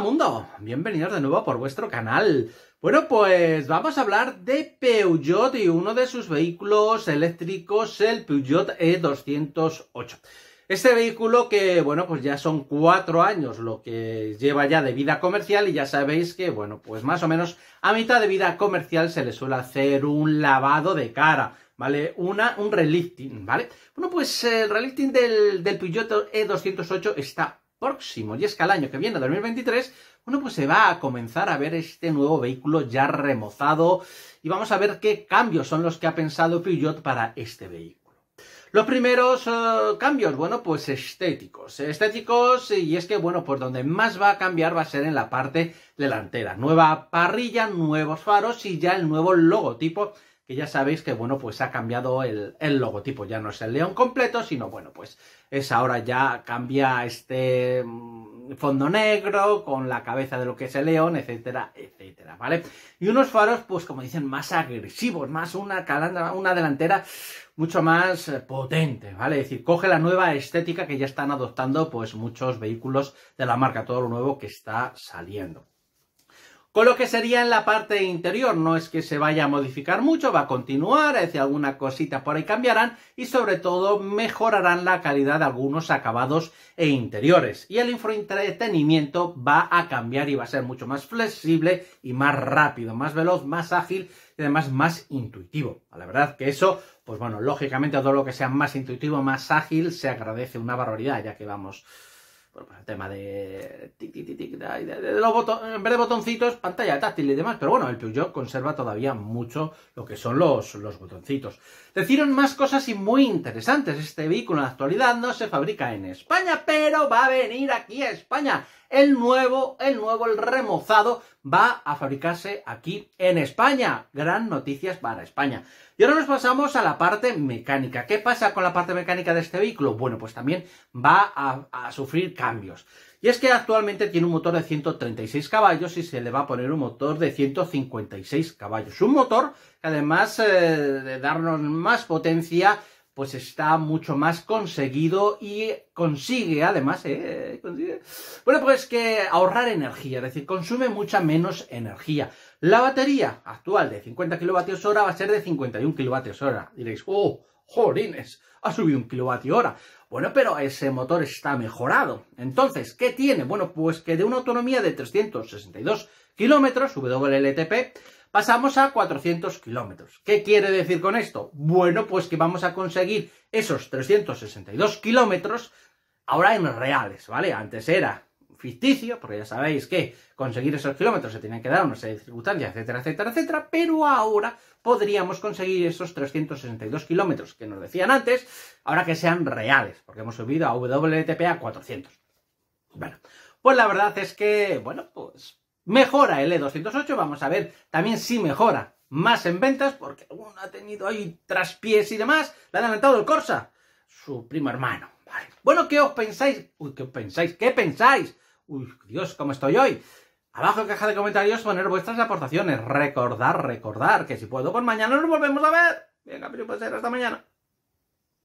mundo, bienvenidos de nuevo por vuestro canal. Bueno, pues vamos a hablar de Peugeot y uno de sus vehículos eléctricos, el Peugeot E208. Este vehículo que, bueno, pues ya son cuatro años lo que lleva ya de vida comercial y ya sabéis que, bueno, pues más o menos a mitad de vida comercial se le suele hacer un lavado de cara, ¿vale? Una, un relifting, ¿vale? Bueno, pues el relifting del, del Peugeot E208 está próximo. Y es que al año que viene, 2023, bueno, pues se va a comenzar a ver este nuevo vehículo ya remozado y vamos a ver qué cambios son los que ha pensado Peugeot para este vehículo. Los primeros eh, cambios, bueno, pues estéticos. Estéticos, y es que, bueno, pues donde más va a cambiar va a ser en la parte delantera. Nueva parrilla, nuevos faros y ya el nuevo logotipo que ya sabéis que, bueno, pues ha cambiado el, logotipo, ya no es el león completo, sino, bueno, pues es ahora ya cambia este mm, fondo negro con la cabeza de lo que es el león, etcétera, etcétera, ¿vale? Y unos faros, pues como dicen, más agresivos, más una, calandra una delantera mucho más eh, potente, ¿vale? Es decir, coge la nueva estética que ya están adoptando, pues muchos vehículos de la marca, todo lo nuevo que está saliendo con lo que sería en la parte interior. No es que se vaya a modificar mucho, va a continuar, es decir, alguna cosita por ahí cambiarán y sobre todo mejorarán la calidad de algunos acabados e interiores. Y el infoentretenimiento va a cambiar y va a ser mucho más flexible y más rápido, más veloz, más ágil y además más intuitivo. La verdad que eso, pues bueno, lógicamente todo lo que sea más intuitivo, más ágil, se agradece una barbaridad, ya que vamos pues el tema de, los botones en vez de botoncitos, pantalla táctil y demás. Pero bueno, el Peugeot conserva todavía mucho lo que son los, los botoncitos. Decieron más cosas y muy interesantes. Este vehículo en la actualidad no se fabrica en España, pero va a venir aquí a España el nuevo, el nuevo, el remozado, va a fabricarse aquí en España. Gran noticias para España. Y ahora nos pasamos a la parte mecánica. ¿Qué pasa con la parte mecánica de este vehículo? Bueno, pues también va a, sufrir cambios. Y es que actualmente tiene un motor de 136 caballos y se le va a poner un motor de 156 caballos. Un motor que además eh, de darnos más potencia pues está mucho más conseguido y consigue, además, ¿eh? bueno, pues que ahorrar energía, es decir, consume mucha menos energía. La batería actual de 50 kWh va a ser de 51 kWh. Diréis, oh, jolines, ha subido un kilovatio hora. Bueno, pero ese motor está mejorado. Entonces, ¿qué tiene? Bueno, pues que de una autonomía de 362 kilómetros, WLTP, pasamos a 400 kilómetros. ¿Qué quiere decir con esto? Bueno, pues que vamos a conseguir esos 362 kilómetros ahora en reales, ¿vale? Antes era ficticio, porque ya sabéis que conseguir esos kilómetros se tenían que dar una serie de circunstancias, etcétera, etcétera, etcétera, pero ahora podríamos conseguir esos 362 kilómetros que nos decían antes, ahora que sean reales, porque hemos subido a WTP a 400. Bueno, pues la verdad es que, bueno, pues Mejora el E208, vamos a ver también si mejora más en ventas, porque uno ha tenido ahí traspiés y demás, le ha levantado el Corsa, su primo hermano. Bueno, ¿qué os pensáis? ¿qué pensáis? ¿Qué pensáis? Uy, Dios, ¿cómo estoy hoy? Abajo en caja de comentarios poner vuestras aportaciones. Recordar, recordar que si puedo por mañana nos volvemos a ver. Venga, pero pues, hasta mañana.